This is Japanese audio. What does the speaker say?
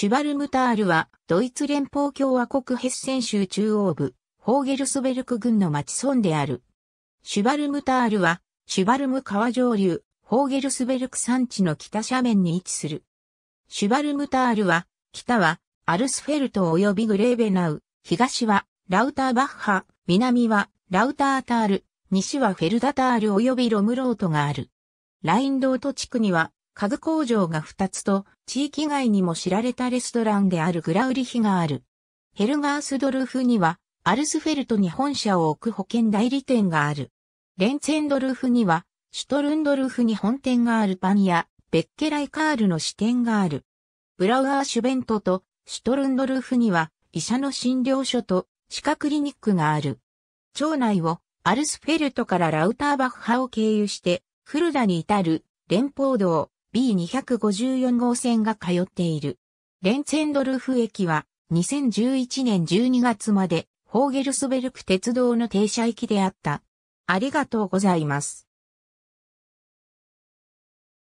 シュバルムタールは、ドイツ連邦共和国ヘッセン州中央部、ホーゲルスベルク郡の町村である。シュバルムタールは、シュバルム川上流、ホーゲルスベルク山地の北斜面に位置する。シュバルムタールは、北は、アルスフェルト及びグレーベナウ、東は、ラウターバッハ、南は、ラウタータール、西はフェルダタール及びロムロートがある。ラインドート地区には、家具工場が2つと、地域外にも知られたレストランであるグラウリヒがある。ヘルガースドルフには、アルスフェルトに本社を置く保険代理店がある。レンツェンドルフには、シュトルンドルフに本店があるパンや、ベッケライカールの支店がある。ブラウアーシュベントとシュトルンドルフには、医者の診療所と歯科クリニックがある。町内をアルスフェルトからラウターバッハを経由して、フルダに至る連邦道、B254 号線が通っている。レンツェンドルフ駅は2011年12月までホーゲルスベルク鉄道の停車駅であった。ありがとうございます。